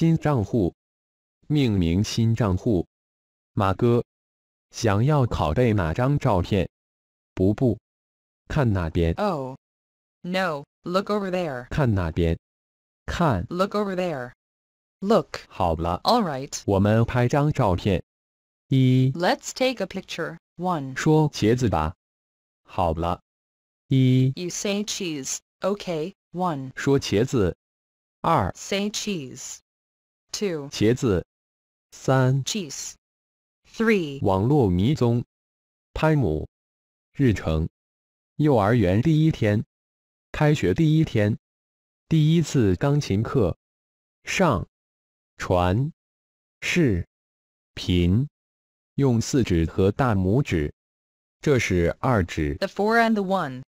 新账户，命名新账户。马哥，想要拷贝哪张照片？不不，看那边。Oh, no, look over there. 看那边，看。Look over there. Look. 好了。All right. 我们拍张照片。一。Let's take a picture. One. 说茄子吧。好了。一。You say cheese. Okay. One. 说茄子。二。Say cheese. two 茄子。三。Cheese。Three。网络迷踪。拍母。日程。幼儿园第一天。开学第一天。第一次钢琴课。上。传。视频。用四指和大拇指。这是二指。The four and the one.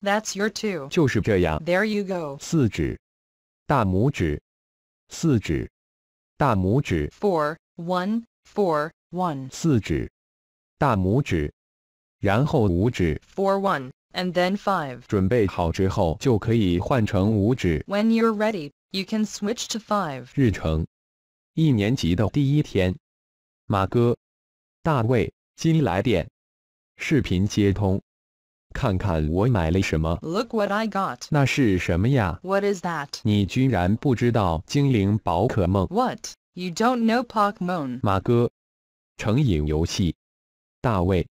That's your two. 就是这样。There you go. 四指。大拇指。四指。大拇指，four one four one，四指，大拇指，然后五指，four one and then five。准备好之后就可以换成五指。When you're ready, you can switch to five。日程，一年级的第一天。马哥，大卫，金来电，视频接通。看看我买了什么。Look what I got。那是什么呀？What is that？你居然不知道精灵宝可梦？What？You don't know Pokémon？马哥，成瘾游戏，大卫，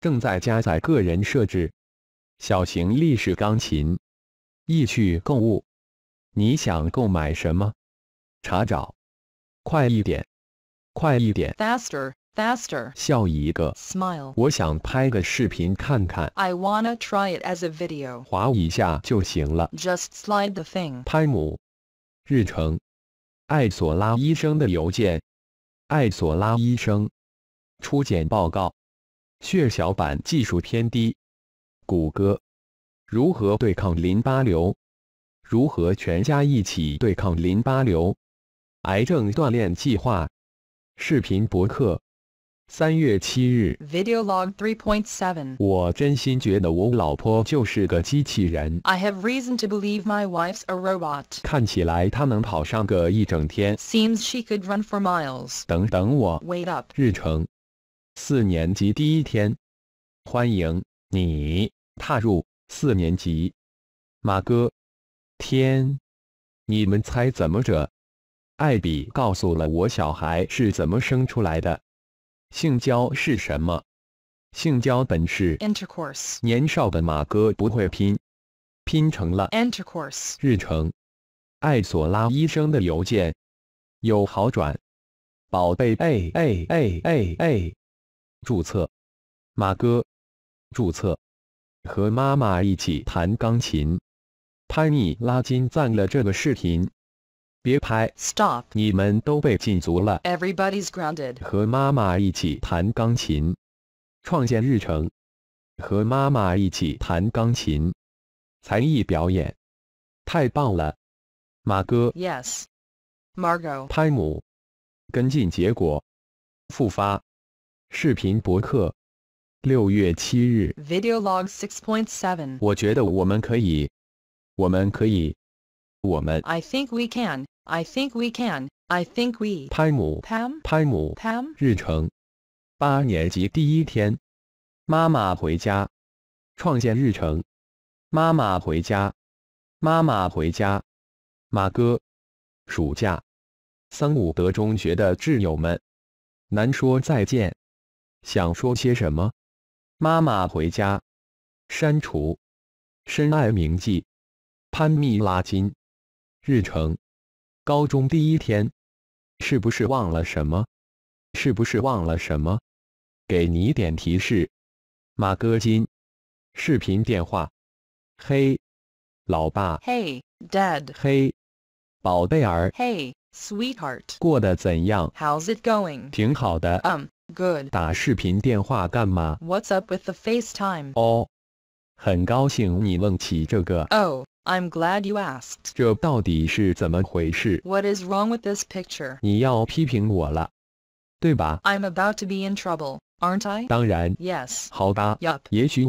正在加载个人设置，小型立式钢琴，易趣购物，你想购买什么？查找，快一点，快一点，faster。faster. 笑一个。Smile。我想拍个视频看看。I wanna try it as a video。滑一下就行了。Just slide the thing。拍姆。日程。艾索拉医生的邮件。艾索拉医生。初检报告。血小板技术偏低。谷歌。如何对抗淋巴瘤？如何全家一起对抗淋巴瘤？癌症锻炼计划。视频博客。三月七日，Video Log 3.7，我真心觉得我老婆就是个机器人。I have reason to believe my wife's a robot。看起来她能跑上个一整天。Seems she could run for miles。等等我。Wait up。日程，四年级第一天，欢迎你踏入四年级，马哥。天，你们猜怎么着？艾比告诉了我小孩是怎么生出来的。性交是什么？性交本是 intercourse。年少的马哥不会拼，拼成了 intercourse。日程。艾索拉医生的邮件有好转，宝贝，哎哎哎哎哎！注册，马哥，注册，和妈妈一起弹钢琴。潘妮拉金赞了这个视频。别拍，Stop！你们都被禁足了。Everybody's grounded。和妈妈一起弹钢琴，创建日程。和妈妈一起弹钢琴，才艺表演，太棒了！马哥，Yes。Margo，汤姆，跟进结果，复发。视频博客，六月七日。Video log six point seven。我觉得我们可以，我们可以，我们。I think we can. I think we can. I think we. 拍姆 Pam. 拍姆 Pam. 日程。八年级第一天。妈妈回家。创建日程。妈妈回家。妈妈回家。马哥。暑假。桑伍德中学的挚友们。难说再见。想说些什么？妈妈回家。删除。深爱铭记。潘蜜拉金。日程。高中第一天，是不是忘了什么？是不是忘了什么？给你点提示，马哥金，视频电话。嘿，老爸。Hey, Dad. 嘿，宝贝儿。Hey, sweetheart. 过得怎样？How's it going? 挺好的。Um, good. 打视频电话干嘛？What's up with the FaceTime? 哦，很高兴你问起这个。Oh. I'm glad you asked. What is wrong with this picture? i am about to be in trouble, aren't I? Yes. 当然。Yes. 好吧。Yup. Maybe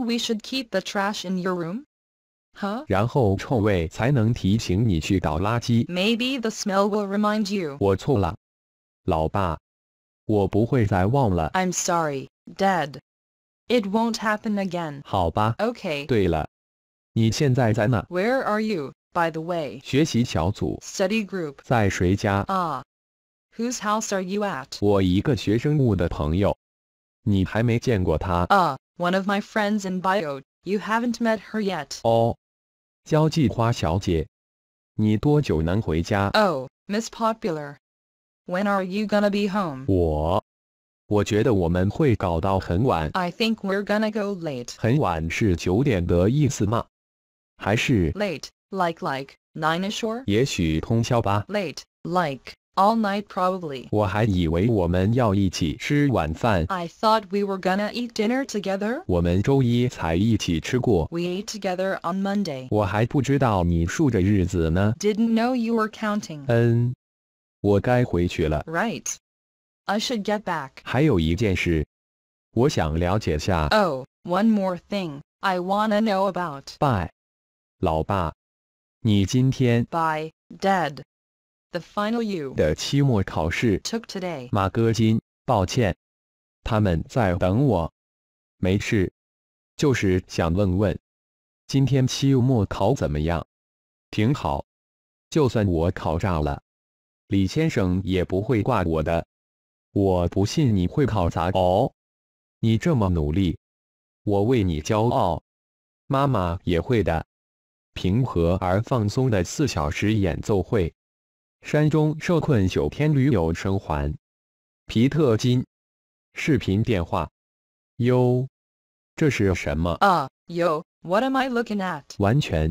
we should keep the trash in your room. Huh? 然后臭味才能提醒你去倒垃圾。Maybe the smell will remind you. i am sorry, Dad. It won't happen again. 好吧。Okay. 对了，你现在在哪？Where are you, by the way? 学习小组。Study group. 在谁家？Ah. Whose house are you at? 我一个学生物的朋友，你还没见过他。Ah, one of my friends in bio. You haven't met her yet. 哦，交际花小姐，你多久能回家？Oh, Miss Popular. When are you gonna be home? 我 I think we're gonna go late. 很晚是九点的意思吗？还是 late like like nine-ish or？也许通宵吧。Late like all night probably. thought we were gonna eat dinner together. We ate together on Monday. did not know you were counting. Right I should get back. 还有一件事，我想了解下。Oh, one more thing, I wanna know about. Bye, 老爸，你今天。Bye, Dad, the final you 的期末考试 took today. 马戈金，抱歉，他们在等我。没事，就是想问问，今天期末考怎么样？挺好，就算我考炸了，李先生也不会挂我的。我不信你会考砸哦！你这么努力，我为你骄傲。妈妈也会的。平和而放松的四小时演奏会。山中受困九天驴友生还。皮特金。视频电话。哟，这是什么啊哟 what am I looking at？完全。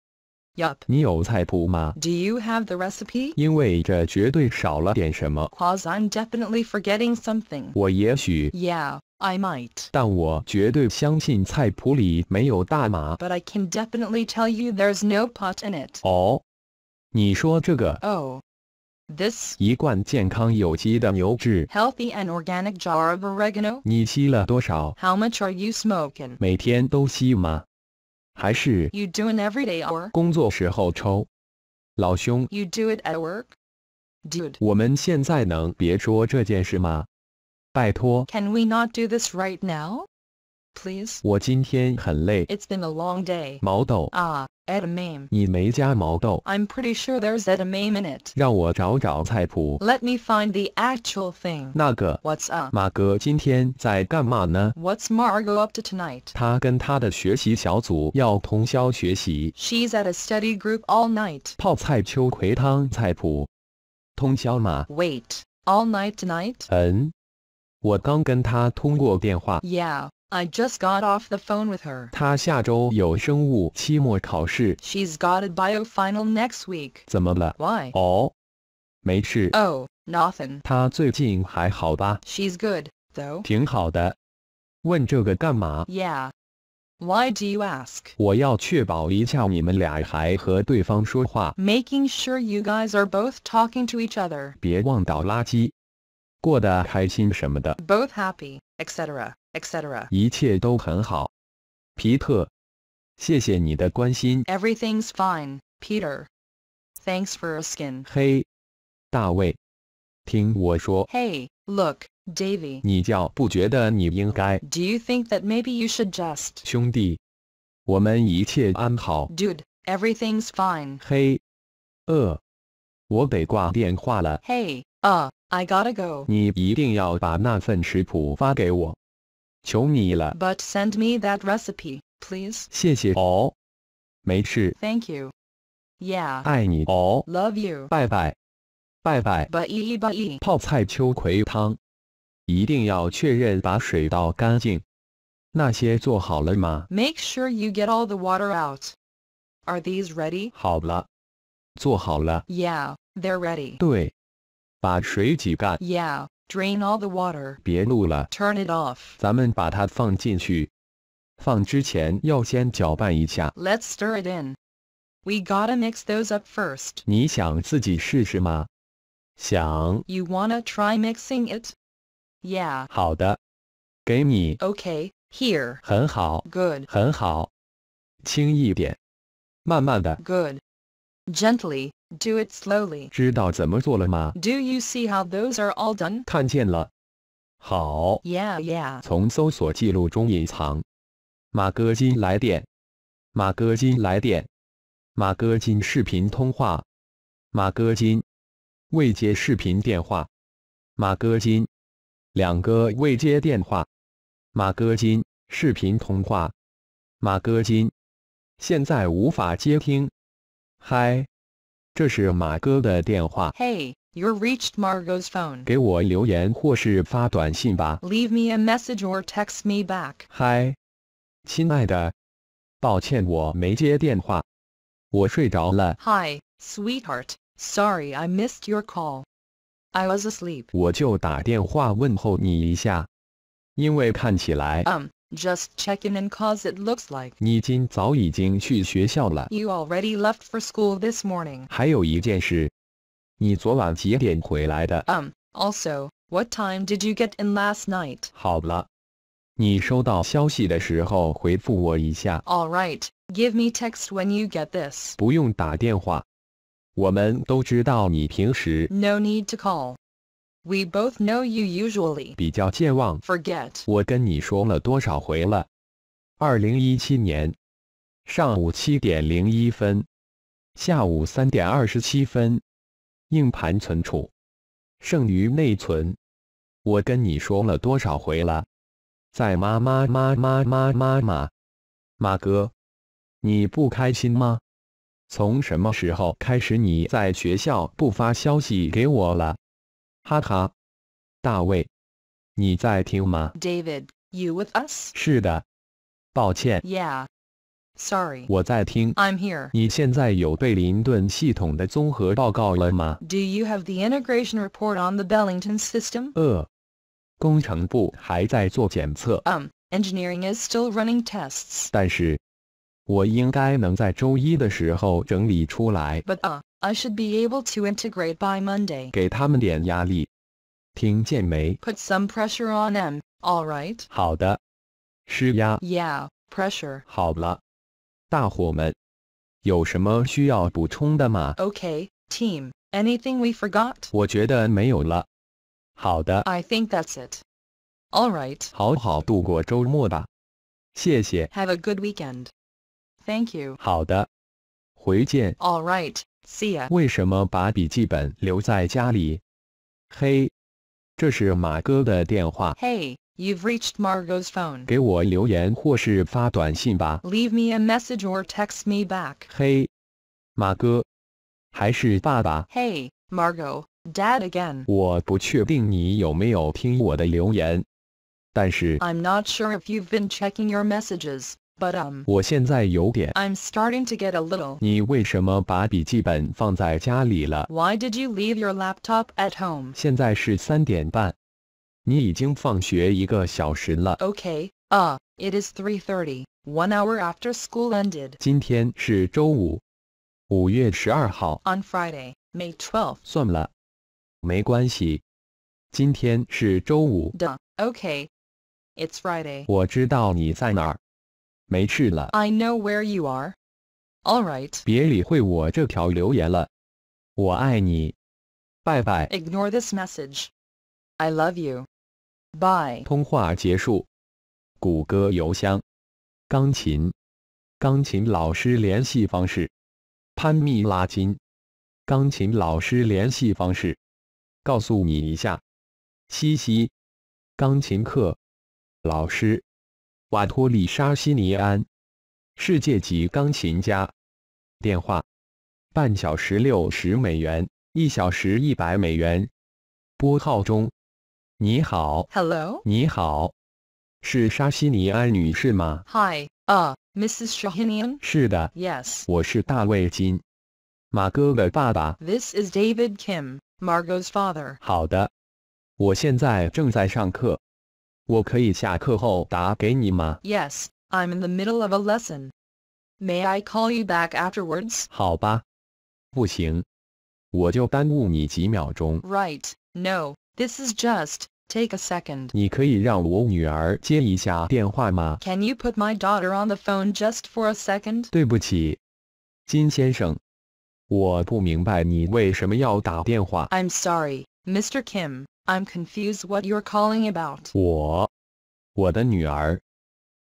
Yup. Do you have the recipe? Because i I'm definitely forgetting something. Yeah, I might. But I can definitely tell you there's no pot in it. 哦，你说这个。Oh. This healthy and organic jar of how much are you smoking? smoking？每天都吸吗？还是 You do an everyday hour 工作时候抽。老兄，You do it at work, dude。我们现在能别说这件事吗？拜托。Can we not do this right now, please？我今天很累。It's been a long day。毛豆啊。edamame. am pretty sure there's edamame in it. Let me find the actual thing. What's up? what's Margo up to tonight? She's at a study group all night. Wait. all night tonight? 嗯。我刚跟他通过电话。Yeah, I just got off the phone with her. 她下周有生物期末考试。She's got a bio final next week. 怎么了？Why? Oh, nothing. She's good, though. 挺好的。问这个干嘛？Yeah. Why do you ask? 我要确保一下你们俩还和对方说话。Making sure you guys are both talking to each other. 别忘倒垃圾。过得开心什么的。Both happy, etc etc. 一切都很好，皮特。谢谢你的关心。Everything's fine, Peter. Thanks for asking. Hey, look, Davy. 你叫不觉得你应该？Do you think that maybe you should just... Dude, everything's fine. Hey, uh, I gotta go. 你一定要把那份食谱发给我。求你了。But send me that recipe, please. 谢谢哦。没事。Thank you. Yeah. 爱你哦。Love you. 拜拜。拜拜。拜一拜一。泡菜秋葵汤，一定要确认把水倒干净。那些做好了吗？Make sure you get all the water out. Are these ready? 好了。做好了。Yeah, they're ready. 对。把水挤干。Yeah, Drain all the water. Turn it off. 咱们把它放进去。放之前要先搅拌一下。Let's stir it in. We gotta mix those up 1st You 你想自己试试吗？想。You wanna try mixing it? Yeah. 好的。给你。Okay. Here. 很好。Good. 很好。轻一点。慢慢的。Good. Gently, do it slowly. 知道怎么做了吗？Do you see how those are all done? 看见了。好。Yeah, yeah. 从搜索记录中隐藏。马哥金来电。马哥金来电。马哥金视频通话。马哥金未接视频电话。马哥金两个未接电话。马哥金视频通话。马哥金现在无法接听。Hi, 嗨，这是马哥的电话。Hey, you reached Margot's phone. 给我留言或是发短信吧。Leave me a message or text me back. 嗨，亲爱的，抱歉我没接电话，我睡着了。Hi, sweetheart. Sorry I missed your call. I was asleep. 我就打电话问候你一下，因为看起来。Um. Just check in and cause it looks like you already left for school this morning. 还有一件事，你昨晚几点回来的？Um, also, what time did you get in last night? 好了，你收到消息的时候回复我一下。All right, give me text when you get this. 不用打电话，我们都知道你平时。No need to call. We know both you usually 比较健忘。Forget 我跟你说了多少回了？二零一七年上午七点零一分，下午三点二十七分。硬盘存储，剩余内存。我跟你说了多少回了？在妈妈妈妈妈妈妈，马哥，你不开心吗？从什么时候开始你在学校不发消息给我了？哈哈，大卫，你在听吗？David, you with us? 是的，抱歉。Yeah, am here. 你现在有贝林顿系统的综合报告了吗？Do you have the integration report on the Bellington system? 呃，工程部还在做检测。Um, engineering is still running tests. 但是，我应该能在周一的时候整理出来。But uh. I should be able to integrate by Monday. 给他们点压力，听见没？Put some pressure on them, all right? 好的。施压。Yeah, pressure. 好了，大伙们，有什么需要补充的吗 Okay, team. Anything we forgot? 我觉得没有了。好的。I think that's it. All right. 好好度过周末吧。谢谢。Have a good weekend. Thank you. 好的，回见。All right. See you have reached Margot's phone. 给我留言或是发短信吧。Leave me a message or text me back. 嘿，马哥，还是爸爸。Hey, Margot, Dad again. 我不确定你有没有听我的留言，但是 I'm not sure if you've been checking your messages but um. 我现在有点。I'm starting to get a little. Why did you leave your laptop at home? 现在是三点半。你已经放学一个小时了。Okay, uh, it is 3:30, one hour after school ended. 今天是周五，五月十二号。On Friday, May 12th. 算了，没关系，今天是周五。Duh, okay, it's Friday. 我知道你在哪儿。没事了。I know where you are. All right. 别理会我这条留言了。我爱你。拜拜。Ignore this message. I love you. Bye. 通话结束。谷歌邮箱。钢琴。钢琴老师联系方式。潘蜜拉金。钢琴老师联系方式。告诉你一下。嘻嘻。钢琴课。老师。瓦托里沙西尼安，世界级钢琴家。电话：半小时六十美元，一小时一百美元。拨号中。你好，Hello。你好，是沙西尼安女士吗？Hi，Ah，Mrs. Shahinian。是的，Yes。我是大卫金，马哥的爸爸。This is David Kim，Margot's father。好的，我现在正在上课。我可以下课后打给你吗？Yes, I'm in the middle of a lesson. May I call you back afterwards? 好吧。不行，我就耽误你几秒钟。Right. No, this is just take a second. Can you put my daughter on the phone just for a second? 对不起，金先生，我不明白你为什么要打电话。I'm sorry, Mr. Kim. I'm confused what you're calling about. 我，我的女儿，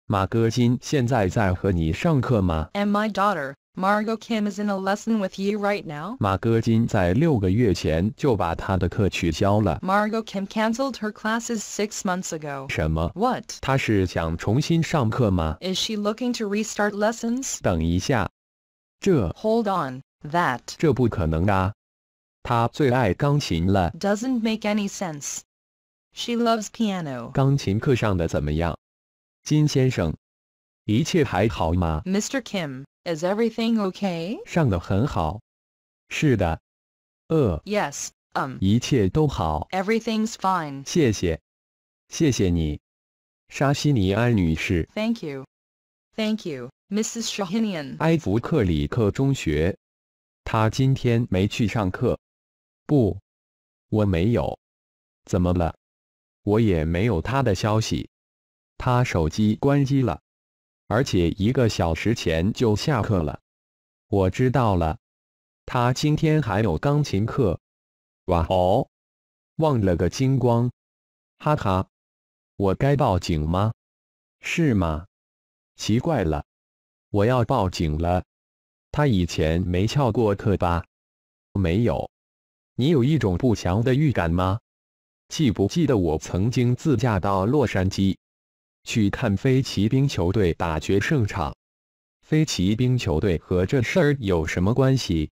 马歌金现在在和你上课吗？And my daughter, Margot Kim is in a lesson with you right now. Margot Kim canceled her classes six months ago. What? 什么？What？她是想重新上课吗？Is she looking to restart lessons? 等一下，这。Hold on, that. 这不可能啊！does not make any sense. She loves piano. 钢琴课上的怎么样？金先生，一切还好吗？Mr. Kim, is everything okay? 上的很好。是的。呃。Yes. Um. 一切都好。Everything's fine. 谢谢，谢谢你，沙西尼安女士。Thank you. Thank you, Mrs. Shahinian. 埃弗克里克中学。她今天没去上课。不，我没有。怎么了？我也没有他的消息。他手机关机了，而且一个小时前就下课了。我知道了。他今天还有钢琴课。哇哦！忘了个精光。哈哈。我该报警吗？是吗？奇怪了。我要报警了。他以前没翘过课吧？没有。你有一种不祥的预感吗？记不记得我曾经自驾到洛杉矶去看飞骑兵球队打决胜场？飞骑兵球队和这事儿有什么关系？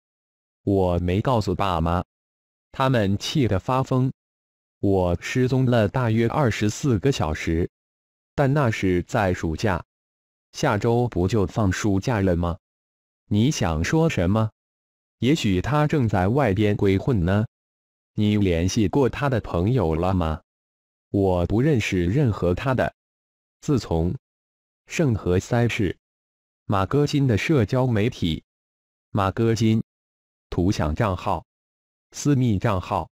我没告诉爸妈，他们气得发疯。我失踪了大约二十四个小时，但那是在暑假。下周不就放暑假了吗？你想说什么？也许他正在外边鬼混呢。你联系过他的朋友了吗？我不认识任何他的。自从圣何塞市马戈金的社交媒体马戈金图享账号私密账号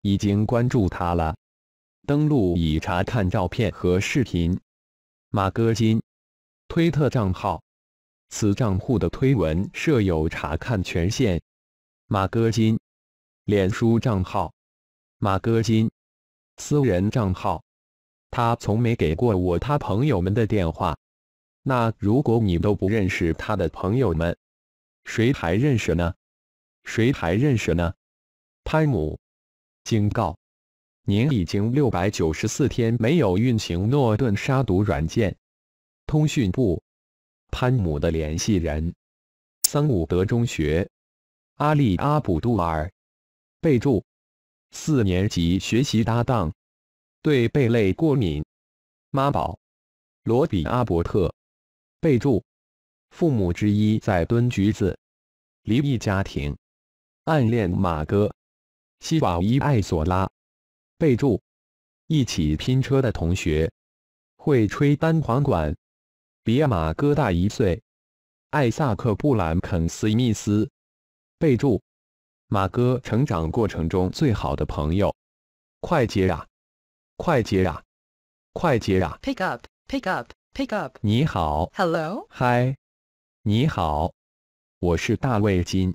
已经关注他了。登录以查看照片和视频。马戈金推特账号。此账户的推文设有查看权限。马戈金，脸书账号。马戈金，私人账号。他从没给过我他朋友们的电话。那如果你都不认识他的朋友们，谁还认识呢？谁还认识呢？潘姆，警告。您已经六百九十四天没有运行诺顿杀毒软件。通讯部。潘姆的联系人，桑伍德中学，阿里阿卜杜尔。备注：四年级学习搭档，对贝类过敏。妈宝，罗比阿伯特。备注：父母之一在蹲橘子，离异家庭，暗恋马哥。西瓦伊艾索拉。备注：一起拼车的同学，会吹单簧管。比马哥大一岁，艾萨克·布兰肯斯·密斯。备注：马哥成长过程中最好的朋友。快接啊！快接啊！快接啊！Pick up, pick up, pick up。你好。Hello。嗨。你好。我是大卫金。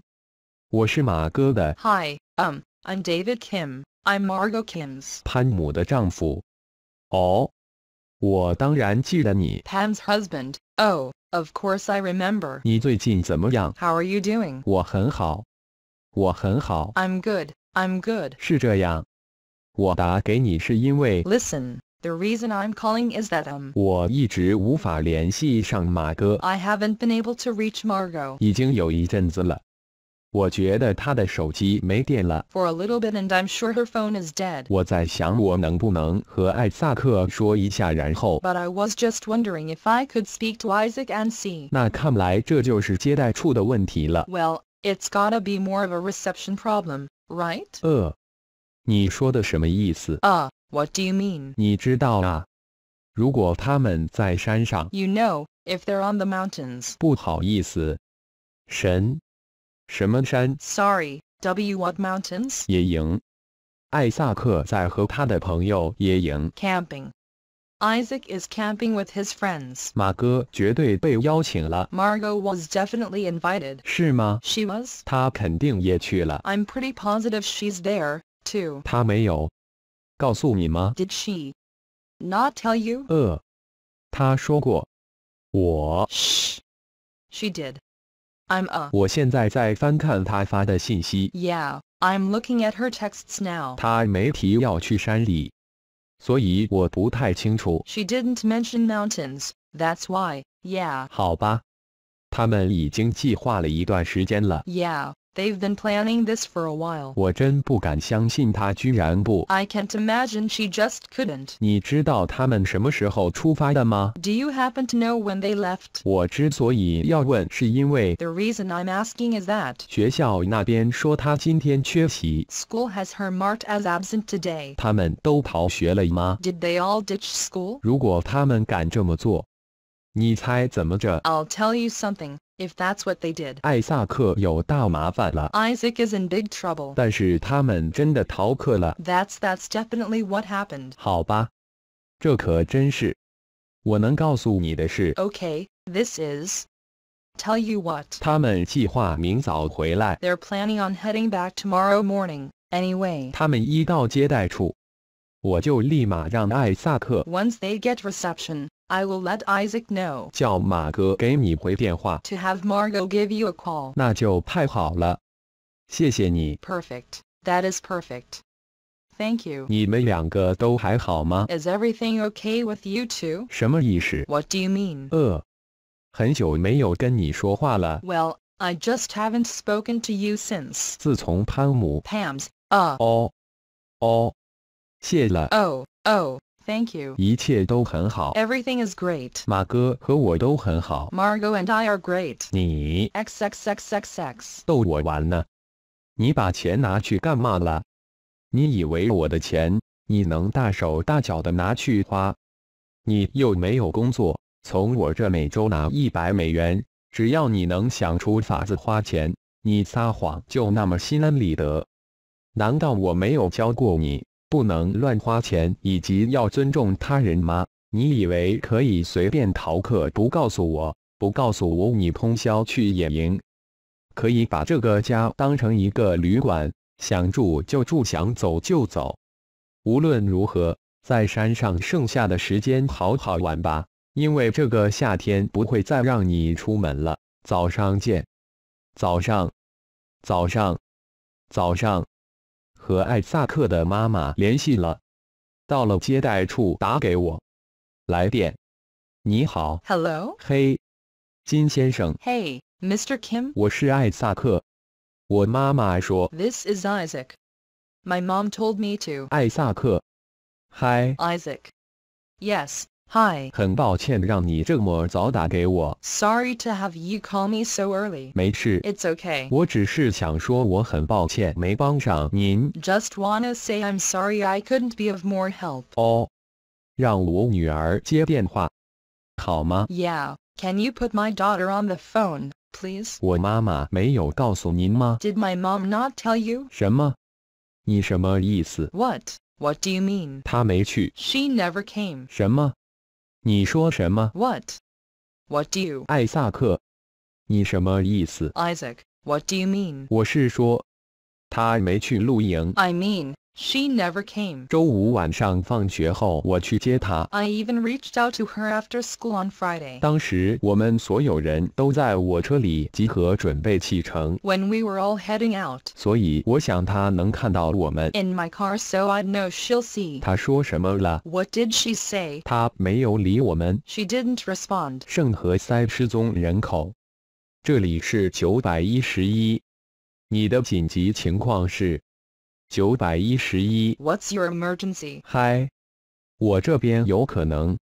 我是马哥的。Hi, um, I'm David Kim. I'm Margo Kim's。潘姆的丈夫。哦。我当然记得你。Pam's husband. Oh, of course I remember. How are you doing? 我很好，我很好。I'm good. I'm good. 是这样，我打给你是因为 Listen. The reason I'm calling is that um 我一直无法联系上马哥。I haven't been able to reach Margot. 已经有一阵子了。for a little bit, and I'm sure her phone is dead. 我在想我能不能和艾萨克说一下，然后。But I was just wondering if I could speak to Isaac and see. 那看来这就是接待处的问题了。Well, it's gotta be more of a reception problem, right? what do you mean? You know, if they're on the mountains. 不好意思，神。Sorry, W what mountains? Camping. Isaac is camping with his friends. 马哥绝对被邀请了。Margot was definitely invited. She was. i am pretty positive she's there too. Did she? Not tell you? was. She did. I'm a. Yeah, i I'm looking at her texts now. 她没提要去山里，所以我不太清楚。She didn't mention mountains. That's why. Yeah. 好吧，他们已经计划了一段时间了。Yeah, They've been planning this for a while. I can can't imagine she just couldn't. Do you happen to know when they left? 我之所以要问，是因为 The reason I'm asking is that School has her marked as absent today. Did they all ditch school? i will tell you something. If that's what they did. Isaac is in big trouble. 但是他们真的逃课了。That's that's definitely what happened. Okay, this is. Tell you what. they are planning on heading back tomorrow morning. Anyway. Once they get reception. I will let Isaac know. 叫马哥给你回电话。To have Margot give you a call. 那就太好了，谢谢你。Perfect. That is perfect. Thank you. 你们两个都还好吗 Is everything okay with you two? 什么意思？What do you mean? 呃，很久没有跟你说话了。Well, I just haven't spoken to you since 自从潘姆 Pam's. Uh. oh, Thank you. 一切都很好。Everything is great。马哥和我都很好。Margot and I are great。你，xxxxxx，逗我玩呢？你把钱拿去干嘛了？你以为我的钱你能大手大脚的拿去花？你又没有工作，从我这每周拿一百美元，只要你能想出法子花钱，你撒谎就那么心安理得？难道我没有教过你？不能乱花钱，以及要尊重他人吗？你以为可以随便逃课？不告诉我，不告诉我，你通宵去野营，可以把这个家当成一个旅馆，想住就住，想走就走。无论如何，在山上剩下的时间好好玩吧，因为这个夏天不会再让你出门了。早上见，早上，早上，早上。和艾萨克的妈妈联系了。到了接待处，打给我。来电，你好，Hello，嘿，金先生，Hey，Mr. Kim，我是艾萨克。我妈妈说，This is Isaac，My mom told me to。艾萨克，Hi，Isaac，Yes。Hi. Sorry to have you call me so early. It's okay. just want wanna say I'm sorry I couldn't be of more help. Yeah. Can you put my daughter on the phone, please? Did my mom not tell you? 什么？你什么意思？What? What do you mean? She never came. 什么？你说什么？What？What do you？艾萨克，你什么意思？Isaac，What do you mean？我是说，他没去露营。I mean。She never came. I even reached out to her after school on Friday. 当时我们所有人都在我车里集合，准备启程。When we were all heading out. In my car, so I would know she'll see. What did she say? She did didn't respond. 圣何塞失踪人口，这里是九百一十一。你的紧急情况是？九百一十一。What's your emergency? Hi, Hi，我这边有可能。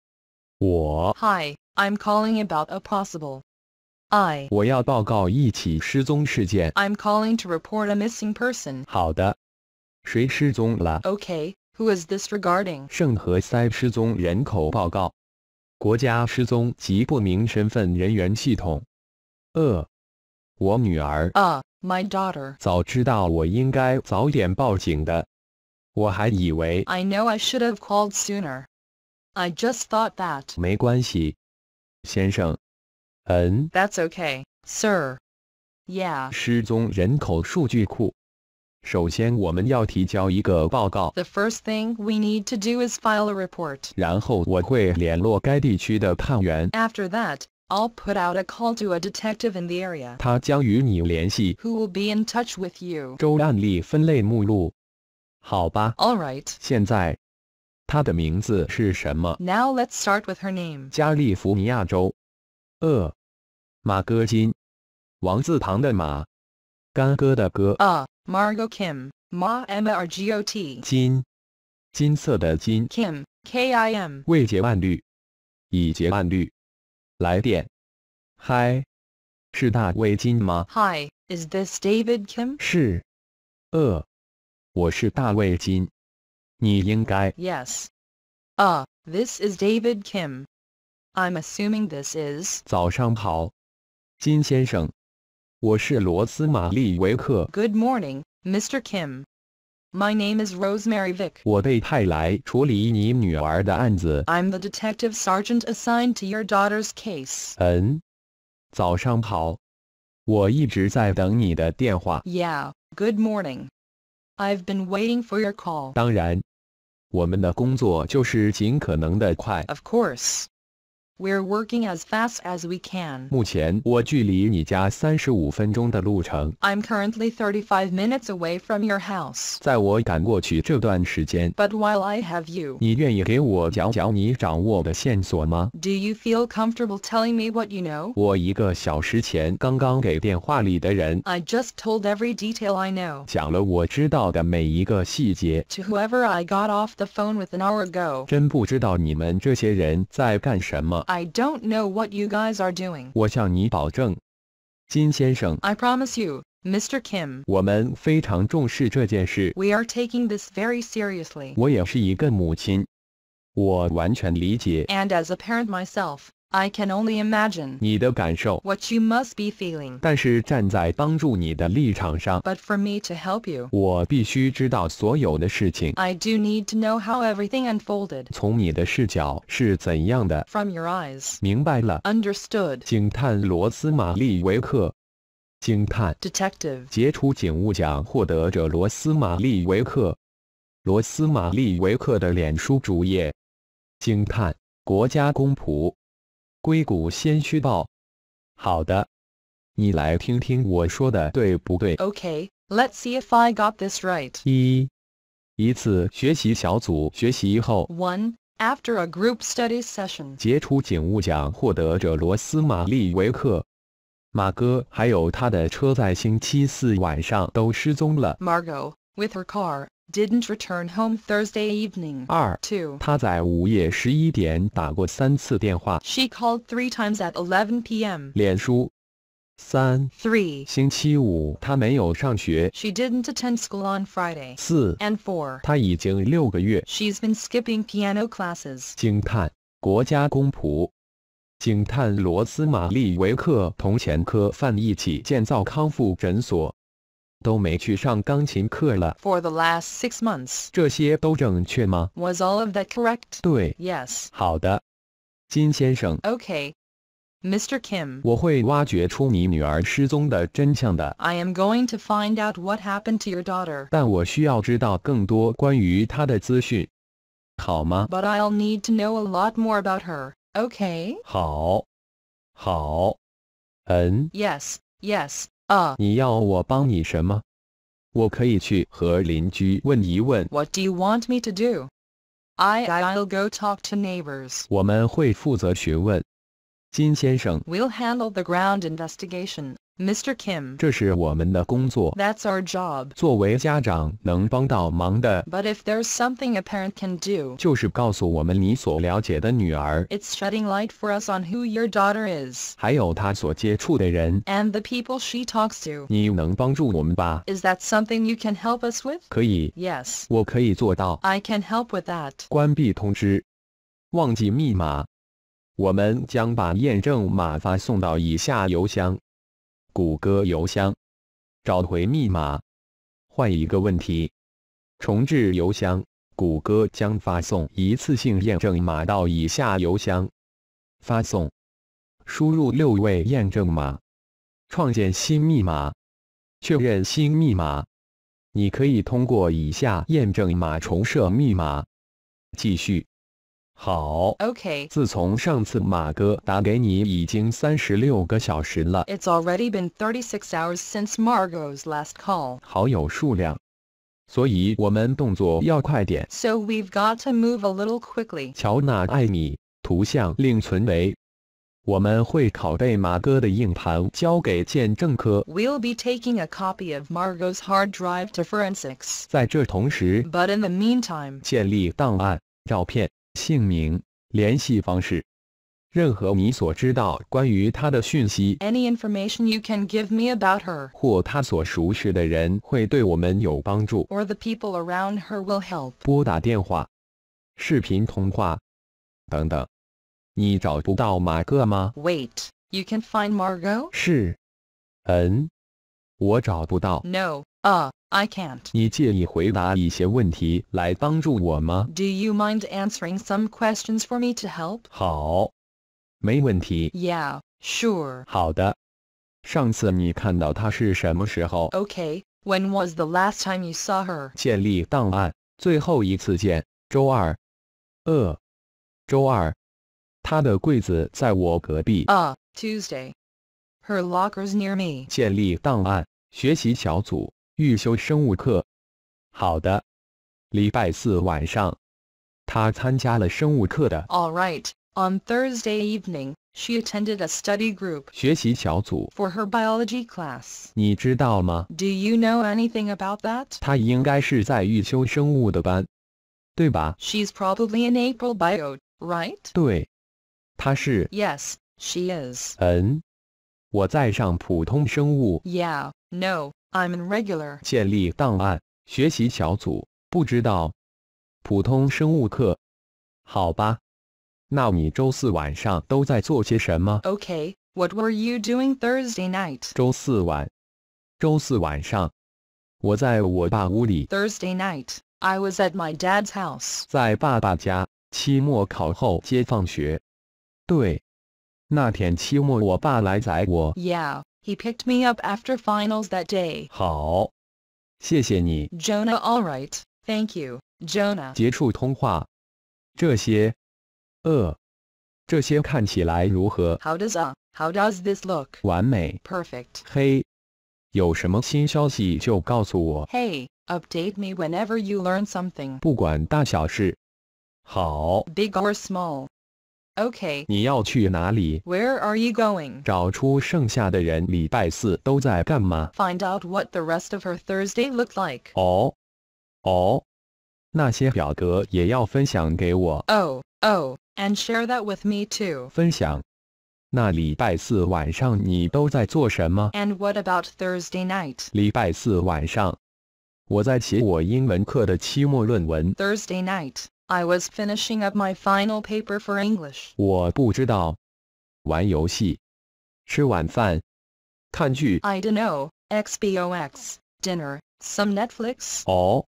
我。Hi, I'm calling about a possible. I 我要报告一起失踪事件。I'm calling to report a missing person. 好的，谁失踪了？Okay, who is this regarding? 圣何塞失踪人口报告，国家失踪及不明身份人员系统。呃，我女儿。啊。my daughter. I know I should have called sooner. I just thought that. 没关系，先生。嗯。That's okay, sir. Yeah. 失踪人口数据库。首先，我们要提交一个报告。The first thing we need to do is file a report. 然后我会联络该地区的探员。After that, I'll put out a call to a detective in the area. 他将与你联系。Who will be in touch with you? All right. 州案例分类目录。好吧。All Now 现在，她的名字是什么？Now let's start with her name. Uh, Margot Kim, Ma M R G O T. 金，金色的金。Kim, K K I M. I M. 未结案率，已结案率。来电，Hi，是大卫金吗？Hi，is this David Kim? 是，呃，我是大卫金。你应该。Yes. this is David Kim. I'm assuming this is。早上好，金先生，我是罗斯玛丽维克。Good 早上好，金先生。我是罗斯玛丽维克。Good morning, Mr. Kim. My name is Rosemary Vick. 我被派来处理你女儿的案子。I'm the detective sergeant assigned to your daughter's case. 嗯，早上好，我一直在等你的电话。Yeah, good morning. I've been waiting for your call. 当然，我们的工作就是尽可能的快。Of course. We're working as fast as we can. i am currently 35 minutes away from your house. But while I have you. do you feel comfortable telling me what you know? I just told every detail I know. to whoever I got off the phone with an hour ago. 真不知道你们这些人在干什么。I don't know what you guys are doing. I promise you, Mr. Kim. We are taking this very seriously. 我也是一个母亲，我完全理解。And as a parent myself, I can only imagine 你的感受。What must you be feeling。但是站在帮助你的立场上，but for me to help you，我必须知道所有的事情。I do need to know how everything unfolded。从你的视角是怎样的？From your eyes，明白了。Understood。警探罗斯玛丽·维克，惊叹 d e t e c t i v e 杰出警务奖获得者罗斯玛丽·维克，罗斯玛丽·维克的脸书主页，惊叹！国家公仆。硅谷先驱报。好的，你来听听我说的对不对？Okay, let's see if I got this right. 一一次学习小组学习后，One after a group study session，杰出警务奖获得者罗斯玛丽维克，马哥还有他的车在星期四晚上都失踪了。Margot with her car. didn't return home Thursday evening. Two. She called three times at 11 p.m. She did didn't attend school on Friday. 四 and she four，她已经六个月。She's been skipping piano classes. 惊叹，国家公仆。惊叹罗斯玛丽维克同前科犯一起建造康复诊所。for the last six months, Was all of that correct？对。Yes。好的，金先生。Okay。Mr. I am going to find out what happened to your daughter. But i I'll need to know a lot more about her. Okay. Yes. yes. 啊！你要我帮你什么？我可以去和邻居问一问。What do you want me to do? I I'll go talk to neighbors. 我们会负责询问 we will handle the ground investigation, Mr. Kim。这是我们的工作，That's our job。作为家长能帮到忙的，But if there's something a parent can do, it's shedding light for us on who your daughter is，还有她所接触的人，and the people she talks？Is that something you can help us with I can help with that。关闭通知，忘记密码。我们将把验证码发送到以下邮箱：谷歌邮箱。找回密码，换一个问题，重置邮箱。谷歌将发送一次性验证码到以下邮箱。发送，输入六位验证码，创建新密码，确认新密码。你可以通过以下验证码重设密码。继续。好，Okay。自从上次马哥打给你已经三十六个小时了。It's already been thirty-six hours since Margot's last call。好有数量，所以我们动作要快点。So we've got to move a little quickly。乔纳艾米，图像另存为。我们会拷贝马哥的硬盘交给鉴证科。We'll be taking a copy of Margot's hard drive to forensics。在这同时，But in the meantime，建立档案、照片。姓名、联系方式，任何你所知道关于她的讯息，或她所熟识的人会对我们有帮助。拨打电话、视频通话，等等。你找不到马哥吗？Wait, you can find Margot? 是。嗯，我找不到。No. u h I can't. Do you mind answering some questions for me to help? 好，没问题。Yeah, sure. Okay. when was the last time you saw her? 建立档案，最后一次见，周二。呃，周二。她的柜子在我隔壁。Uh, Tuesday. Her locker's near me. 建立档案，学习小组。预修生物课。好的，礼拜四晚上，她参加了生物课的。All right, on Thursday evening, she attended a study group 学习小组 for her biology class. 你知道吗 Do you know anything about that? 她应该是在预修生物的班，对吧？She's probably in April bio, right? 对，她是。Yes, she is. 嗯，我在上普通生物。Yeah, no, I'm in regular. 建立档案，学习小组。不知道。普通生物课。好吧。那你周四晚上都在做些什么？Okay, what were you doing Thursday night? 周四晚。周四晚上，我在我爸屋里。Thursday night, I was at my dad's house. 在爸爸家。期末考后接放学。对。那天期末我爸来载我。Yeah. He picked me up after finals that day. 好，谢谢你。Jonah, all right, thank you, Jonah. How does uh, how does this look? 完美。Perfect. 完美。Perfect. Hey, update me whenever you learn something. Big or small. Okay. Where are you going? Find out what the rest of her Thursday looked like. 哦，哦，那些表格也要分享给我。Oh, oh, Oh, and share that with me too. And what about Thursday night? 礼拜四晚上，我在写我英文课的期末论文。Thursday night, I was finishing up my final paper for English. 我不知道。玩游戏。吃晚饭。看剧。I don't know. XBOX. Dinner. Some Netflix. Oh,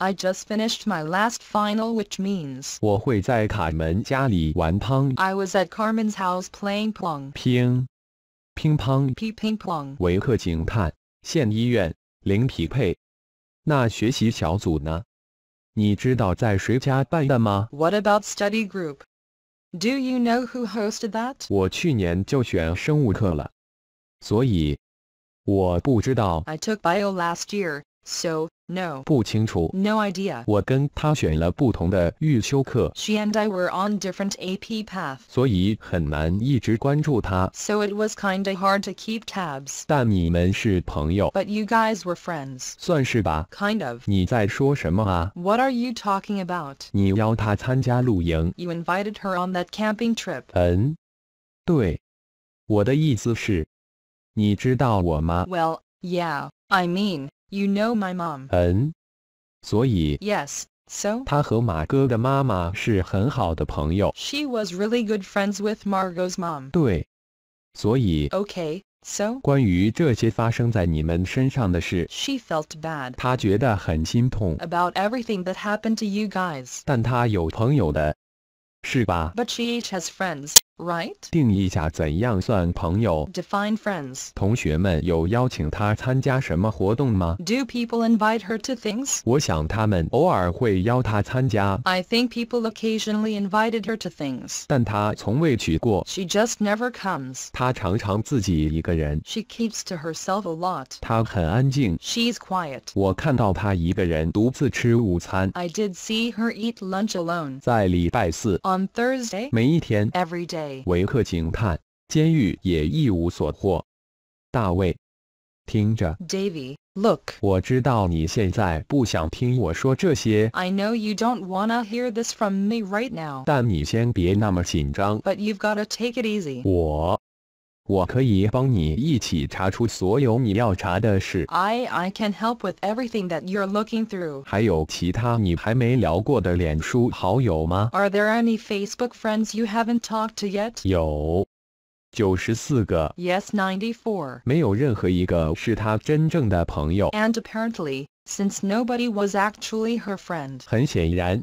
I just finished my last final which means 我会在卡门家里玩 pong. I was at Carmen's house playing pong. 乒乒乓 p ping pong 维克警探县医院零匹配那学习小组呢？你知道在谁家办的吗？What about study group? Do you know who hosted that? 我去年就选生物课了，所以我不知道。I took bio last year. So, no. no idea. She and I were on different AP paths. So it was kinda hard to keep tabs. But you guys were friends. Kind of. What are you talking about? You invited her on that camping trip. Well, yeah. I mean. You know my mom. 嗯，所以 Yes, so 他和马哥的妈妈是很好的朋友。she was really good friends with Margot's mom. 对，所以 Okay, so She felt bad about everything that happened to you guys. But she each has friends, right? Define friends. Do people invite her to things? 我想他们偶尔会邀她参加。I think people occasionally invited her to things. 但她从未去过。She just never comes. 她常常自己一个人。She keeps to herself a lot. 她很安静。She's quiet. 我看到她一个人独自吃午餐。I did see her eat lunch alone. 在礼拜四。On Thursday. 每一天。Every day. 维克警探，监狱也一无所获。大卫，听着 d a v y look，我知道你现在不想听我说这些，I know you don't wanna hear this from me right now。但你先别那么紧张，but you've gotta take it easy。我。我可以帮你一起查出所有你要查的事。I I can help with everything that you're looking through Are there any Facebook friends you haven't talked to yet? Yes, yet？有，九十四个。Yes, And apparently, since nobody was actually her friend。很显然。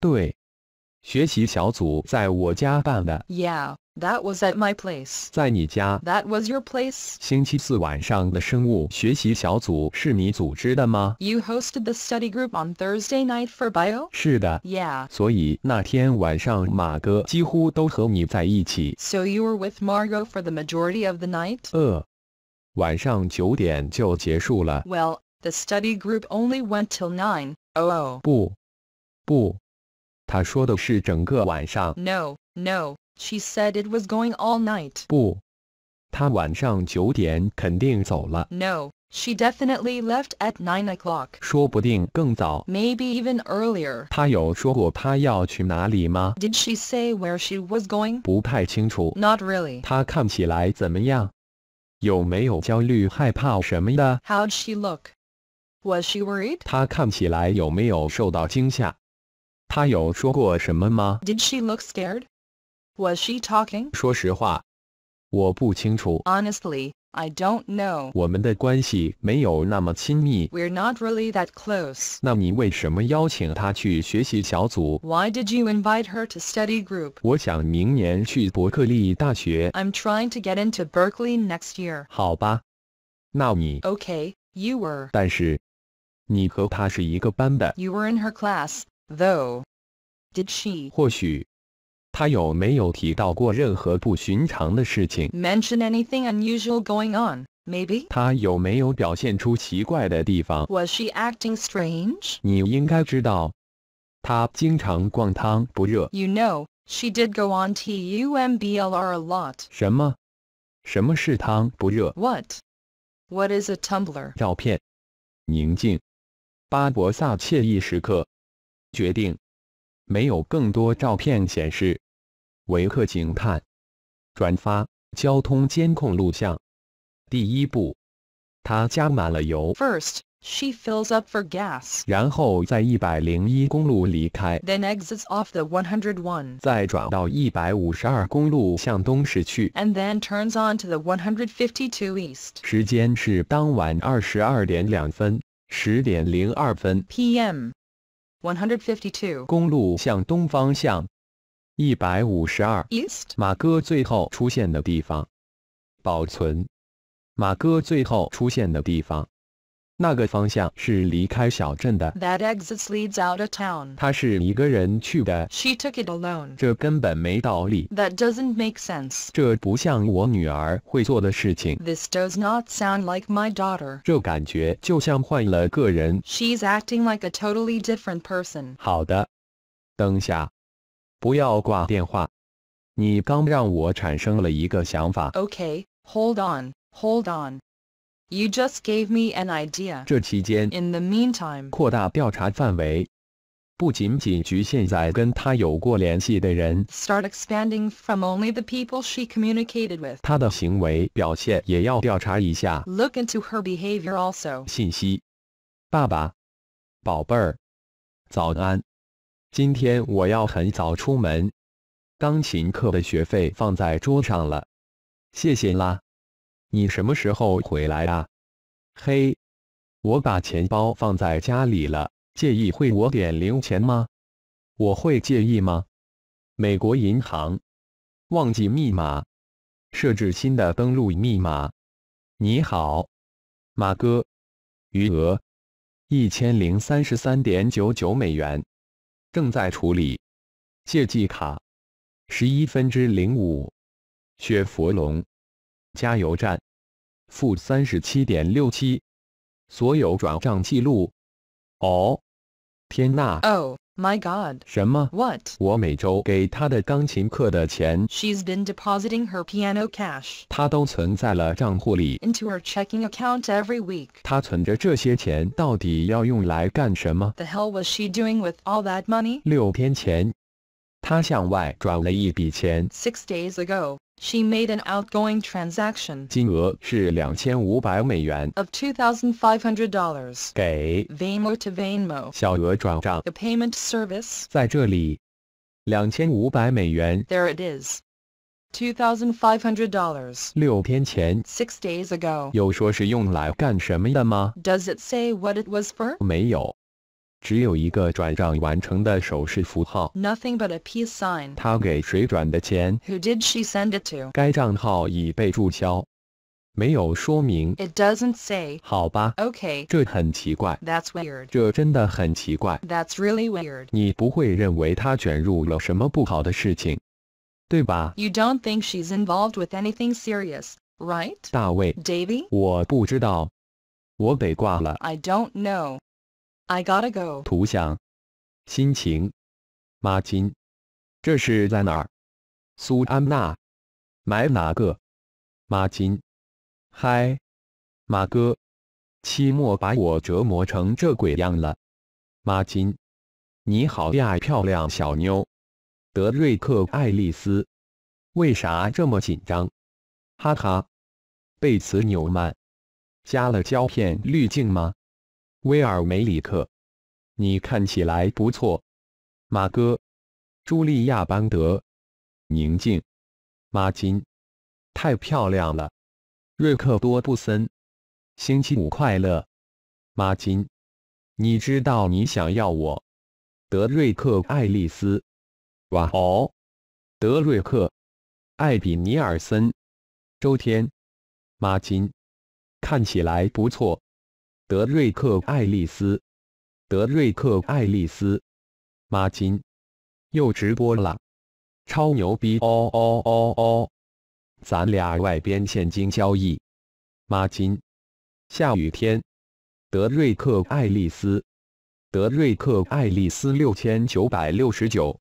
对，学习小组在我家办的。Yeah, that was at my place. 在你家。That was your place.？You hosted the study group on Thursday night for bio. 是的。Yeah. 所以那天晚上马哥几乎都和你在一起。So you were with Margot for the majority of the night. 呃，晚上九点就结束了。Well, the study group only went till nine. Oh. oh. 不，不。no, no, she said it was going all night. No, she definitely left at nine o'clock. 说不定更早。Maybe even earlier.？Did she say where she was going? 不太清楚。Not really. 她看起来怎么样？有没有焦虑、害怕什么的 would she look? Was she worried? 她看起来有没有受到惊吓？did she look scared? Was she talking? Honestly, I don't know. we are not really that close. Why did you invite her to study group? i am trying to get into Berkeley next year. 好吧，那你 Okay, you were. You were in her class. Though. Did she? Mention anything unusual going on? Maybe. 她有没有表现出奇怪的地方？Was she acting strange? 你应该知道，她经常逛汤不热。You know, she did go on TUMBLR a lot. 什么？什么是汤不热？What? What is a tumbler? 照片。宁静。巴博萨惬意时刻。决定没有更多照片显示。维克警探转发交通监控录像。第一步，他加满了油。First, she fills up for gas。然后在一百零一公路离开。Then exits off the 101。再转到一百五十二公路向东驶去。And then turns onto the 152 East。时间是当晚二十二点两分，十点零二分。P.M. 公路向东方向，一百五十二。East。马哥最后出现的地方。保存。马哥最后出现的地方。那个方向是离开小镇的。That exit leads out of She took it alone. alone。这根本没道理。That doesn't make sense. This does not sound like my daughter. she's acting like a totally different person. Okay, hold on, hold on. You just gave me an idea. 这期间，i meantime，n the 扩大调查范围，不仅仅局限在跟他有过联系的人。Start expanding from only the people she communicated with. 他的行为表现也要调查一下。Look into her behavior also. 信息，爸爸，宝贝儿，早安。今天我要很早出门。钢琴课的学费放在桌上了，谢谢啦。你什么时候回来啊？嘿，我把钱包放在家里了，介意汇我点零钱吗？我会介意吗？美国银行，忘记密码，设置新的登录密码。你好，马哥，余额一千零三十三点九九美元，正在处理借记卡，十一分之零五，雪佛龙。加油站，负三十七点六七。所有转账记录。哦，天呐！Oh my God！什么？What？我每周给她的钢琴课的钱，She's been depositing her piano cash，她都存在了账户里，into her checking account every week。她存着这些钱到底要用来干什么？The hell was she doing with all that money？六天前。Six days ago, she made an outgoing transaction. 金额是两千五百美元。Of two thousand five hundred dollars. 给 Venmo to Venmo The payment service There is. Two thousand five hundred dollars. Six days ago. Does it say what it was for? 没有。Nothing but a peace Who did she send it to？该账号已被注销，没有说明。It doesn't say。好吧，OK。这很奇怪。That's weird。这真的很奇怪。That's really weird。你不会认为她卷入了什么不好的事情，对吧？You don't think she's involved with anything serious, right？大卫，Davy，我不知道，我得挂了。I don't know。I gotta go。图像，心情，马金，这是在哪儿？苏安娜，买哪个？马金，嗨，马哥，期末把我折磨成这鬼样了。马金，你好呀，漂亮小妞。德瑞克，爱丽丝，为啥这么紧张？哈哈，贝茨纽曼，加了胶片滤镜吗？威尔梅里克，你看起来不错，马哥。茱莉亚班德，宁静，马金，太漂亮了。瑞克多布森，星期五快乐，马金。你知道你想要我。德瑞克爱丽丝，哇哦，德瑞克，艾比尼尔森，周天，马金，看起来不错。德瑞克·爱丽丝，德瑞克·爱丽丝，马金又直播了，超牛逼哦哦哦哦！咱俩外边现金交易，马金下雨天，德瑞克·爱丽丝，德瑞克·爱丽丝六千九百六十九。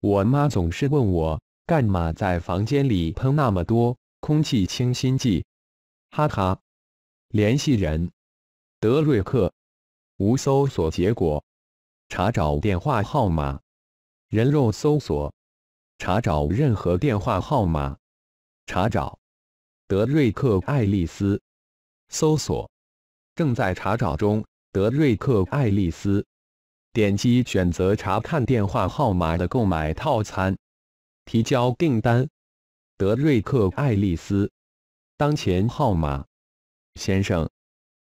我妈总是问我干嘛在房间里喷那么多空气清新剂，哈哈。联系人。德瑞克，无搜索结果。查找电话号码。人肉搜索。查找任何电话号码。查找德瑞克·爱丽丝。搜索。正在查找中，德瑞克·爱丽丝。点击选择查看电话号码的购买套餐。提交订单。德瑞克·爱丽丝。当前号码。先生。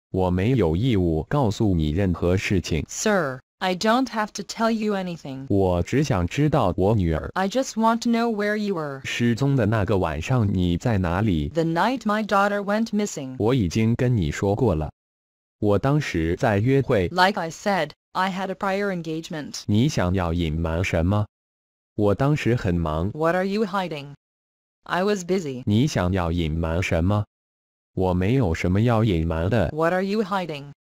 sir. I don't have to tell you anything. I just want to know where you were. The night my daughter went missing. 我已经跟你说过了，我当时在约会。Like I said, I had a prior engagement. 你想要隐瞒什么？我当时很忙。What are you hiding? I was busy. 你想要隐瞒什么？what are you hiding?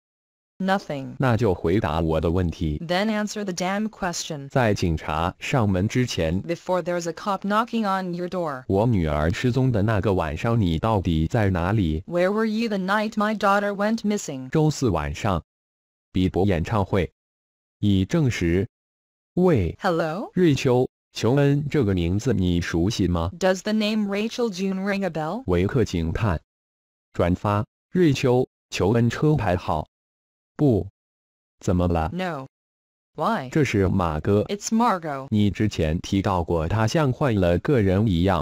Nothing. 那就回答我的问题。Then answer the damn question. 在警察上门之前，Before there's a cop knocking on your door. 我女儿失踪的那个晚上，你到底在哪里？Where were you the night my daughter went missing? 周四晚上，比伯演唱会，已证实。喂，Hello，瑞秋。琼恩这个名字你熟悉吗？Does the name Rachel June ring a bell？维克警探，转发瑞秋求恩车牌号，不，怎么了？No。Why？这是马哥。It's Margot.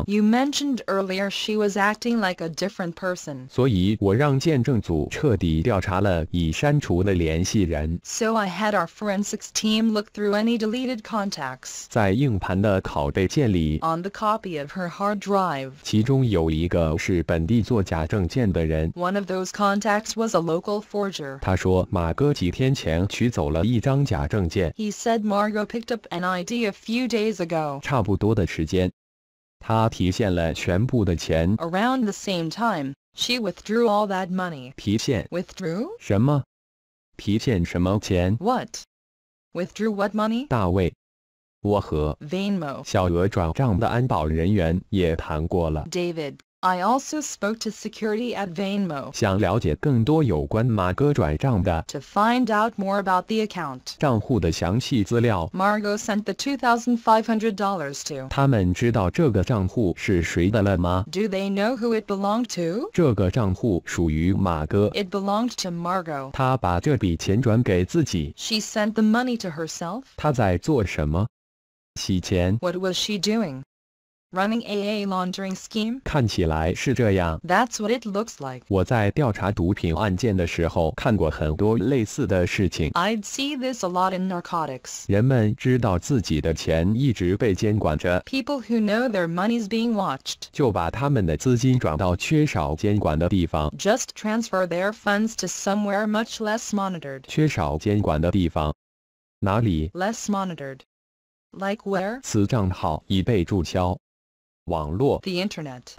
You mentioned earlier she was acting like a different person. So I had our forensics team look through any deleted contacts. 在硬盘的拷贝件里。On the copy of her hard drive. one of those contacts was a local forger. 他说马哥几天前取走了一张假证件。he said Margot picked up an idea a few days ago. Around the same time, she withdrew all that money. 提现。Withdrew? What? Withdrew what money? 大卫，我和 Venmo 小额转账的安保人员也谈过了。David. I also spoke to security at Venmo. To find out more about the account Margo sent the two thousand five hundred dollars Do they know who it belonged to？这个账户属于马哥。It belonged to She sent the money to herself. What was she doing？running a laundering scheme? That's what it looks like. i would see this a lot in narcotics. People who know their money's being watched. just transfer their funds to somewhere much less monitored. 缺少监管的地方。哪里？Less monitored. Like where? 此账号已被注销。网络 the internet.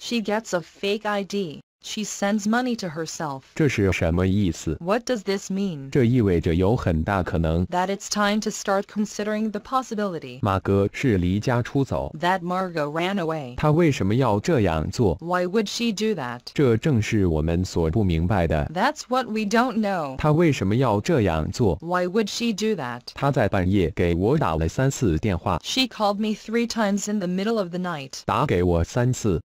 she gets a fake ID. She sends money to herself. 这是什么意思? What does this mean? 这意味着有很大可能 that it's time to start considering the possibility. 马格是离家出走 that Margot ran away. 她为什么要这样做? Why would she do that? 这正是我们所不明白的 That's what we don't know. 她为什么要这样做? Why would she do that? 她在半夜给我打了三次电话 She called me three times in the middle of the night. 打给我三次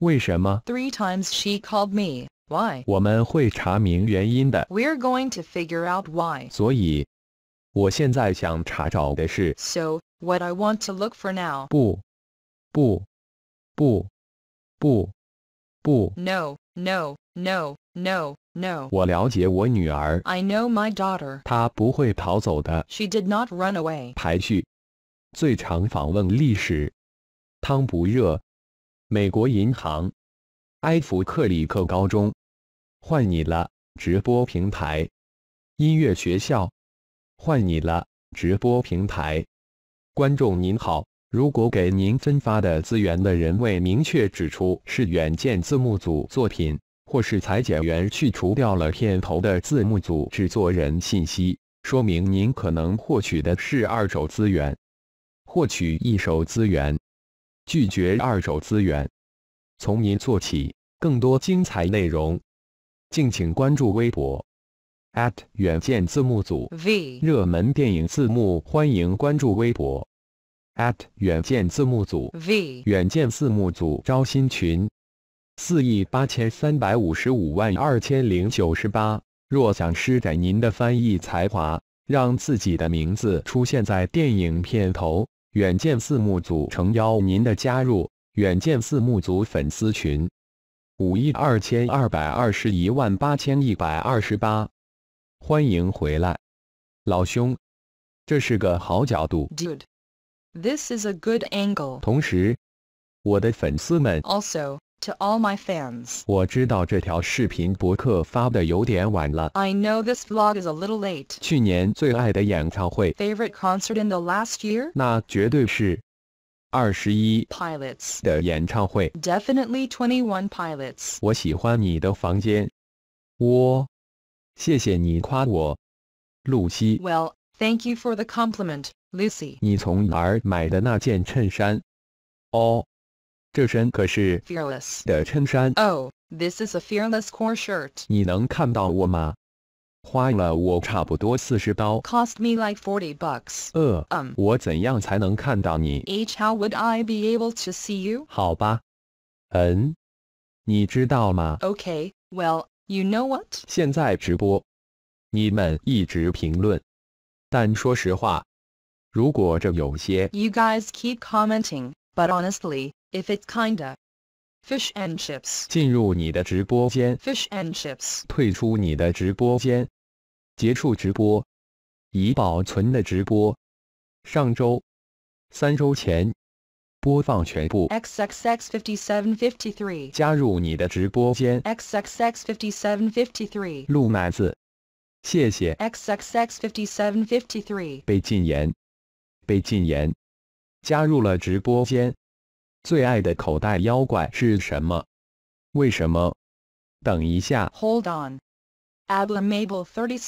Three times she called me. Why? 我们会查明原因的。We're going to figure out why. So, what I want to look for now. 不，不，不，不，不。No, no, no, no, no. 我了解我女儿。I know my daughter. 她不会逃走的。She did not run away. 排序，最长访问历史，汤不热。美国银行，埃弗克里克高中，换你了直播平台，音乐学校，换你了直播平台。观众您好，如果给您分发的资源的人未明确指出是远见字幕组作品，或是裁剪员去除掉了片头的字幕组制作人信息，说明您可能获取的是二手资源，获取一手资源。拒绝二手资源，从您做起。更多精彩内容，敬请关注微博远见字幕组 v 热门电影字幕，欢迎关注微博远见字幕组 v 远见字幕组招新群四亿八千三百五十五万二千零九十八。若想施展您的翻译才华，让自己的名字出现在电影片头。远见四目组诚邀您的加入，远见四目组粉丝群五亿二千二百二十一万八千一百二十八，欢迎回来，老兄，这是个好角度。Good，this is a good angle。同时，我的粉丝们。Also. to all my fans. I know this vlog is a little late. Favorite concert in the last year? year，那绝对是二十一 Pilots Definitely Twenty Pilots. Well, thank you for the compliment, Lucy. 你从哪儿买的那件衬衫？哦。这身可是 Fearless Oh, this is a Fearless core shirt. Cost me like forty bucks. 呃，um, 我怎样才能看到你？H, how would I be able to see you? 好吧，嗯，你知道吗？Okay, well, you know what? 现在直播，你们一直评论，但说实话，如果这有些 You guys keep commenting, but honestly. If it's kinda. Fish and chips. 进入你的直播间。Fish and chips. 退出你的直播间。结束直播。已保存的直播。上周。三周前。播放全部。XXX5753。加入你的直播间。XXX5753。路奶子。谢谢。XXX5753。被禁言。被禁言。加入了直播间。最爱的口袋妖怪是什么？为什么？等一下，Hold on。Ablamable thirty Mabel thirty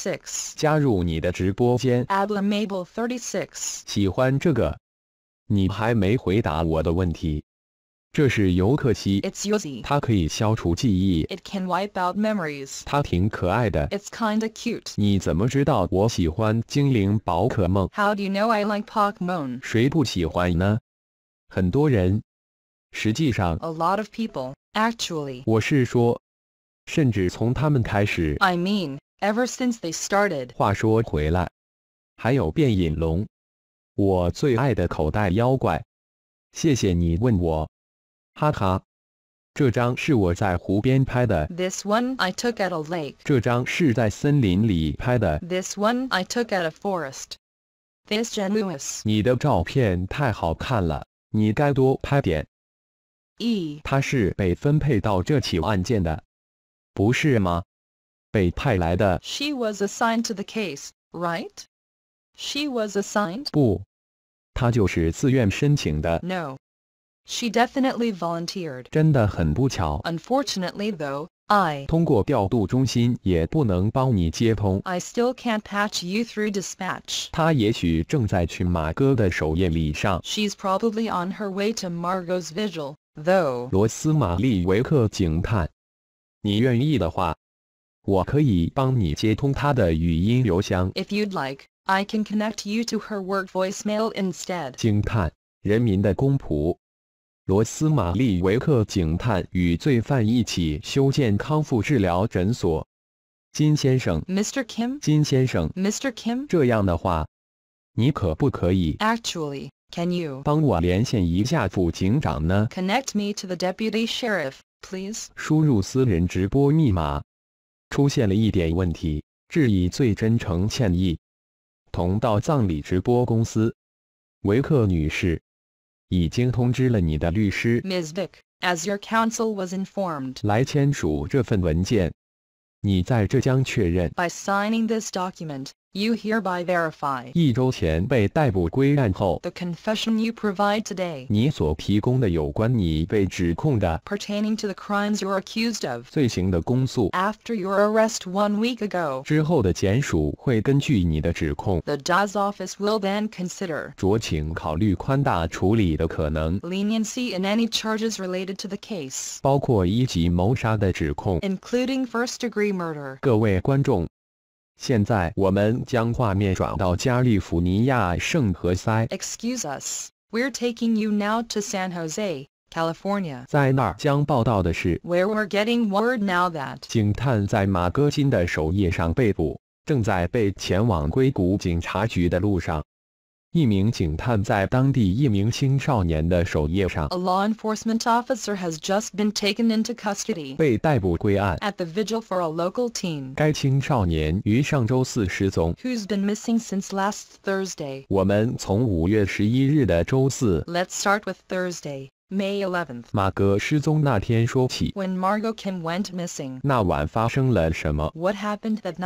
six 喜欢这个。你还没回答我的问题。这是尤克西。It's Yuzi。它可以消除记忆。It can wipe out memories。它挺可爱的。It's kinda cute。你怎么知道我喜欢精灵宝可梦？How do you know I like Pokemon？谁不喜欢呢？很多人实际上，a lot of people actually。我是说，甚至从他们开始。I mean, ever since they started。话说回来，还有变隐龙，我最爱的口袋妖怪。谢谢你问我，哈哈。这张是我在湖边拍的。This one I took at a lake。这张是在森林里拍的。This one I took at a forest. This genuous。你的照片太好看了，你该多拍点。she was assigned to the case, right? She was assigned. No, she definitely volunteered. Unfortunately, though, I I still can't patch you through dispatch. She's probably on her way to Margot's vigil. Though，罗斯玛丽维克警探，你愿意的话，我可以帮你接通她的语音邮箱。If you'd like, I can connect you to her work voicemail instead. 惊叹，人民的公仆。罗斯玛丽维克警探与罪犯一起修建康复治疗诊所。金先生，Mr. Kim。金先生，Mr. Kim。这样的话，你可不可以？Actually. Can you 帮我连线一下副警长呢？Connect me to the deputy sheriff, please. 输入私人直播密码。出现了一点问题，致以最真诚歉意。同到葬礼直播公司，维克女士已经通知了你的律师。Ms. v i c as your counsel was informed, 来签署这份文件。你在浙江确认。By signing this document. You hereby verify the confession you provide today 你所提供的有关你被指控的 pertaining to the crimes you're accused of 罪行的公诉 after your arrest one week ago 之后的检署会根据你的指控，the DA's office will then consider 酌情考虑宽大处理的可能 leniency in any charges related to the case including first degree murder。各位观众。现在我们将画面转到加利福尼亚圣何塞。Excuse us, we're taking you now to San Jose, California。在那儿将报道的是，Where we're getting word now that 警探在马戈金的首页上被捕，正在被前往硅谷警察局的路上。A law enforcement officer has just been taken into custody at the vigil for a local teen，该青少年于上周四失踪。Who's been missing since last Thursday. let us start with Thursday。May 11th. When Margot Kim went what happened that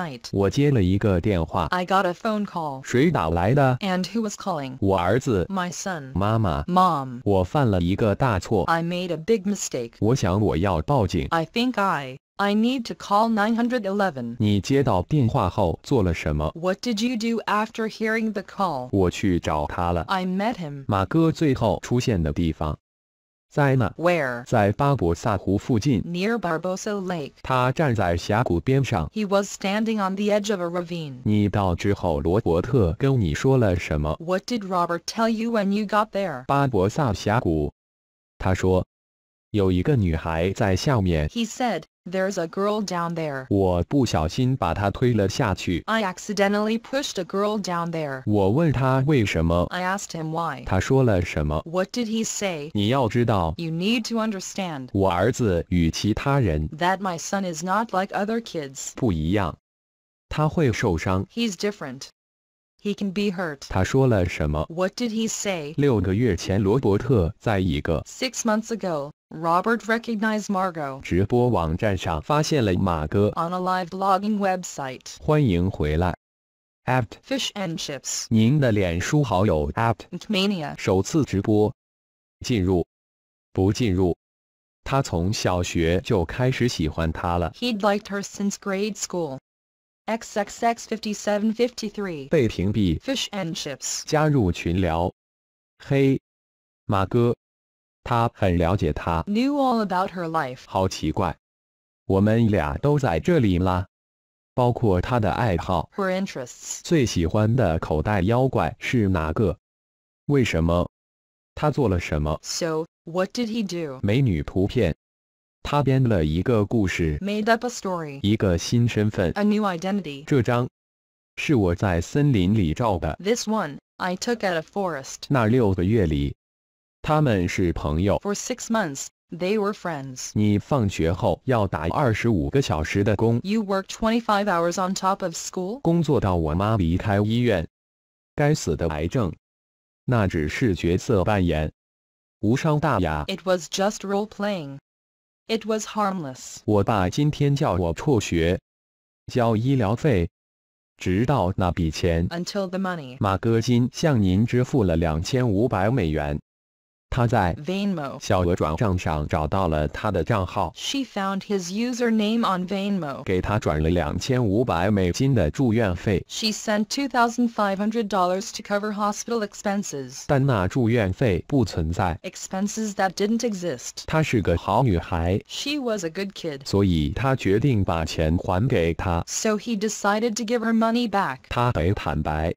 I got a phone call。谁打来的？And who was calling？我儿子。My I made a big I think I need to call 911. What did you do after hearing the call? 我去找他了。I met him. 马哥最后出现的地方。Zina where 在巴博萨湖附近 near Barbosa Lake 他站在峡谷边上 he was standing on the edge of a ravine 你到之后罗伯特跟你说了什么 what did Robert tell you when you got there 巴博萨峡谷他说有一个女孩在下面 he said there's a girl down there. I accidentally pushed a girl down there. I asked him why. What did he say? You need to understand. That my son is not like other kids. He's different. He can be hurt. What did he say? 六个月前，罗伯特在一个 Six months ago, Robert recognized Margot. On a live blogging website. 欢迎回来。Apt Fish and chips. Chips，您的脸书好友 Apt Mania he would liked her since grade school xxx5753 Fish and Chips 加入群聊. knew all about her life. 好奇怪，我们俩都在这里啦，包括他的爱好. Her interests. life。好奇怪，我们俩都在这里啦。包括他的爱好。Her So what did he do? 美女图片.他编了一个故事，made up a story，一个新身份，a new identity。这张是我在森林里照的，this one I took at a forest。那六个月里，他们是朋友，for six months, they were friends. You work twenty-five hours on top of school. 工作到我妈离开医院。该死的癌症，那只是角色扮演，无伤大雅。It was just role playing. it was harmless 我爸今天叫我辍学交医疗费直到那笔钱 until the money 马戈金向您支付了两千五百美元她在 Venmo 小额转账上找到了他的账号，She found his username on Venmo. Venmo，给他转了两千五百美金的住院费，She sent two thousand five hundred dollars to cover hospital expenses. expenses，但那住院费不存在，expenses that didn't exist. exist。她是个好女孩，She was a good kid. kid，所以她决定把钱还给他，So he decided to give her money back. back。他得坦白。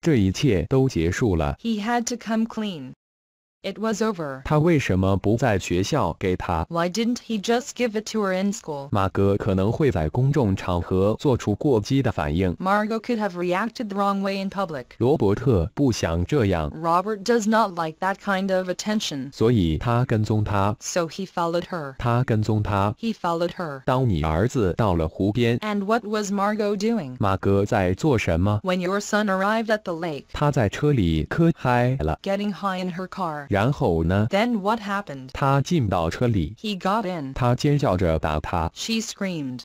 这一切都结束了。He had to come clean. It was over. Why did didn't he just give it to her in school? Margot could have reacted the wrong way in public. Robert does not like that kind of attention. So he followed her. He followed her. And what was Margot doing? When your son arrived at the lake. getting high in her car. 然后呢？Then what happened？他进到车里。He got in。他尖叫着打他。She screamed.